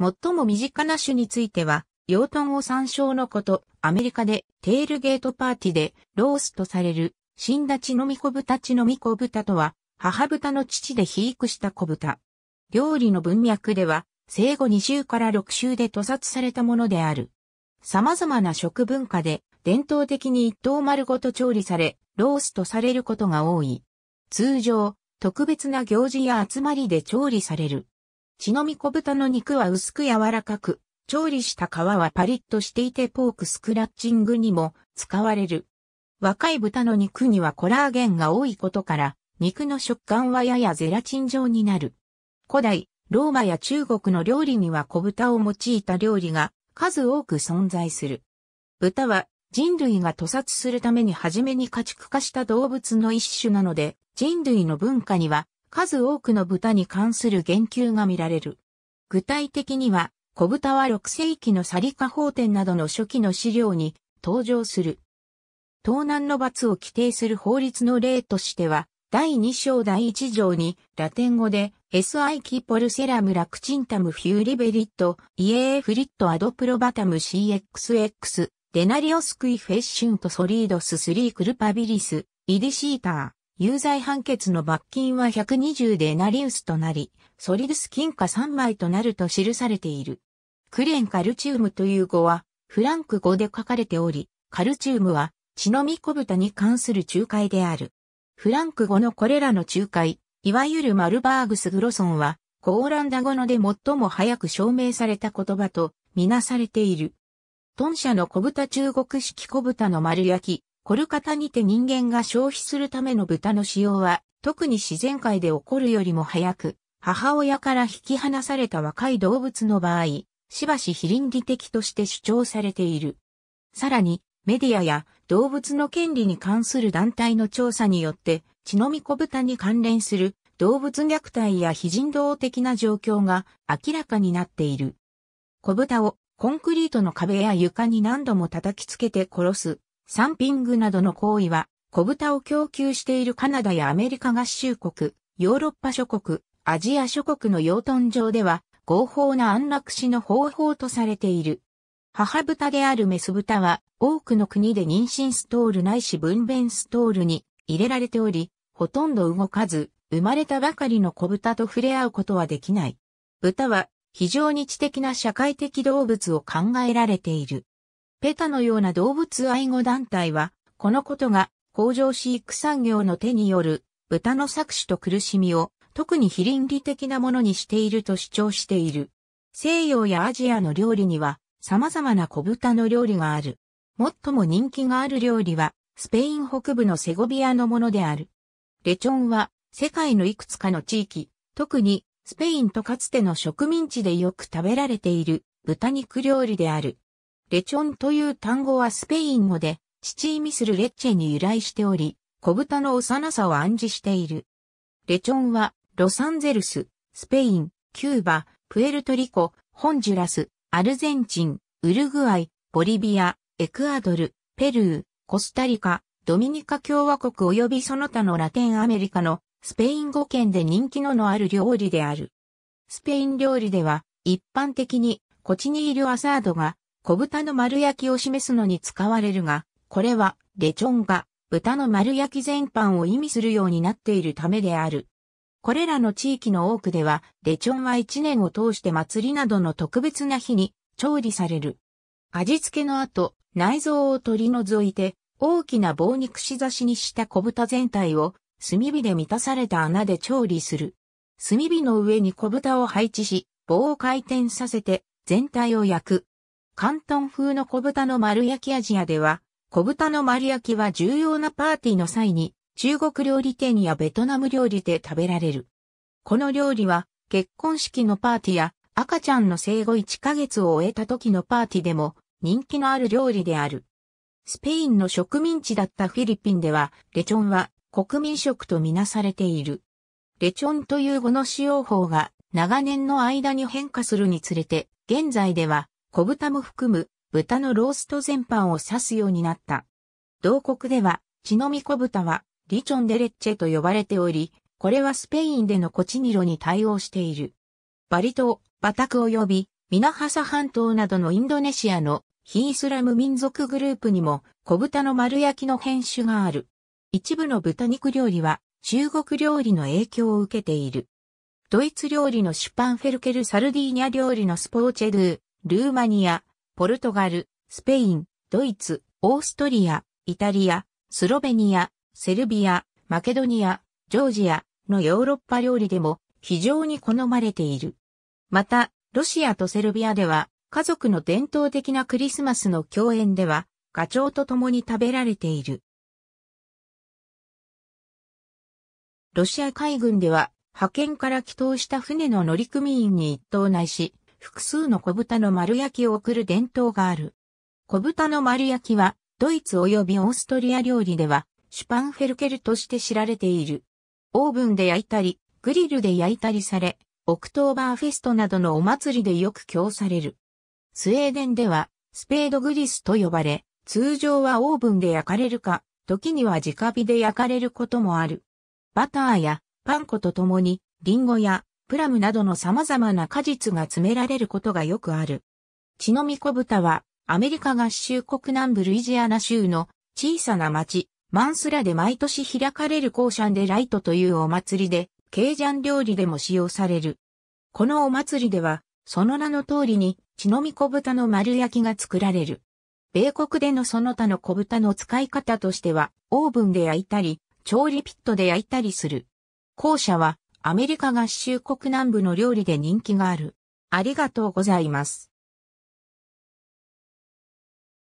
最も身近な種については、養豚を参照のこと、アメリカでテールゲートパーティでロースとされる、死んだ血のみこぶた血のみこぶたとは、母豚の父で肥育した子豚。料理の文脈では、生後2週から6週で屠殺されたものである。様々な食文化で、伝統的に一頭丸ごと調理され、ロースとされることが多い。通常、特別な行事や集まりで調理される。血のみ小豚の肉は薄く柔らかく、調理した皮はパリッとしていてポークスクラッチングにも使われる。若い豚の肉にはコラーゲンが多いことから、肉の食感はややゼラチン状になる。古代、ローマや中国の料理には小豚を用いた料理が数多く存在する。豚は人類が屠殺するために初めに家畜化した動物の一種なので、人類の文化には数多くの豚に関する言及が見られる。具体的には、小豚は6世紀のサリカ法典などの初期の資料に登場する。盗難の罰を規定する法律の例としては、第2章第1条に、ラテン語で、SI キポルセラムラクチンタムフューリベリット、イエーフリットアドプロバタム CXX、デナリオスクイフェッシュントソリードススリークルパビリス、イディシーター。有罪判決の罰金は120デナリウスとなり、ソリドス金貨3枚となると記されている。クレンカルチウムという語は、フランク語で書かれており、カルチウムは、血のみこ豚に関する仲介である。フランク語のこれらの仲介、いわゆるマルバーグス・グロソンは、コーランダ語ので最も早く証明された言葉とみなされている。豚舎の小豚中国式小豚の丸焼き、コルカタにて人間が消費するための豚の使用は、特に自然界で起こるよりも早く、母親から引き離された若い動物の場合、しばし非倫理的として主張されている。さらに、メディアや動物の権利に関する団体の調査によって、血のみ子豚に関連する動物虐待や非人道的な状況が明らかになっている。小豚をコンクリートの壁や床に何度も叩きつけて殺すサンピングなどの行為は、小豚を供給しているカナダやアメリカ合衆国、ヨーロッパ諸国、アジア諸国の養豚場では、合法な安楽死の方法とされている。母豚であるメス豚は、多くの国で妊娠ストールないし分娩ストールに入れられており、ほとんど動かず、生まれたばかりの子豚と触れ合うことはできない。豚は非常に知的な社会的動物を考えられている。ペタのような動物愛護団体は、このことが工場飼育産業の手による豚の搾取と苦しみを特に非倫理的なものにしていると主張している。西洋やアジアの料理には様々な小豚の料理がある。最も人気がある料理はスペイン北部のセゴビアのものである。レチョンは世界のいくつかの地域、特にスペインとかつての植民地でよく食べられている豚肉料理である。レチョンという単語はスペイン語で、チ意味するレッチェに由来しており、小豚の幼さを暗示している。レチョンは、ロサンゼルス、スペイン、キューバ、プエルトリコ、ホンジュラス、アルゼンチン、ウルグアイ、ボリビア、エクアドル、ペルー、コスタリカ、ドミニカ共和国及びその他のラテンアメリカのスペイン語圏で人気ののある料理である。スペイン料理では一般的にコチニールアサードが小豚の丸焼きを示すのに使われるが、これは、レチョンが、豚の丸焼き全般を意味するようになっているためである。これらの地域の多くでは、レチョンは一年を通して祭りなどの特別な日に調理される。味付けの後、内臓を取り除いて、大きな棒に串刺しにした小豚全体を炭火で満たされた穴で調理する。炭火の上に小豚を配置し、棒を回転させて全体を焼く。関東風の小豚の丸焼きアジアでは、小豚の丸焼きは重要なパーティーの際に、中国料理店やベトナム料理で食べられる。この料理は、結婚式のパーティーや、赤ちゃんの生後1ヶ月を終えた時のパーティーでも、人気のある料理である。スペインの植民地だったフィリピンでは、レチョンは国民食とみなされている。レチョンという語の使用法が長年の間に変化するにつれて、現在では小豚も含む豚のロースト全般を指すようになった。同国では、血のみ小豚は、リチョンデレッチェと呼ばれており、これはスペインでのコチニロに対応している。バリ島、バタク及び、ミナハサ半島などのインドネシアの非イスラム民族グループにも小豚の丸焼きの変種がある。一部の豚肉料理は中国料理の影響を受けている。ドイツ料理のシュパンフェルケルサルディーニャ料理のスポーチェドゥ、ルーマニア、ポルトガル、スペイン、ドイツ、オーストリア、イタリア、スロベニア、セルビア、マケドニア、ジョージアのヨーロッパ料理でも非常に好まれている。また、ロシアとセルビアでは家族の伝統的なクリスマスの共演ではガチョウと共に食べられている。ロシア海軍では派遣から帰投した船の乗組員に一等内し、複数の小豚の丸焼きを送る伝統がある。小豚の丸焼きは、ドイツ及びオーストリア料理では、シュパンフェルケルとして知られている。オーブンで焼いたり、グリルで焼いたりされ、オクトーバーフェストなどのお祭りでよく供される。スウェーデンでは、スペードグリスと呼ばれ、通常はオーブンで焼かれるか、時には直火で焼かれることもある。バターやパン粉とともに、リンゴやプラムなどの様々な果実が詰められることがよくある。ノミコブ豚は、アメリカ合衆国南部ルイジアナ州の小さな町、マンスラで毎年開かれるコーシャンデライトというお祭りで、ケージャン料理でも使用される。このお祭りでは、その名の通りに、ノミコブ豚の丸焼きが作られる。米国でのその他の小豚の使い方としては、オーブンで焼いたり、調理ピットで焼いたりする。後者は、アメリカ合衆国南部の料理で人気がある。ありがとうございます。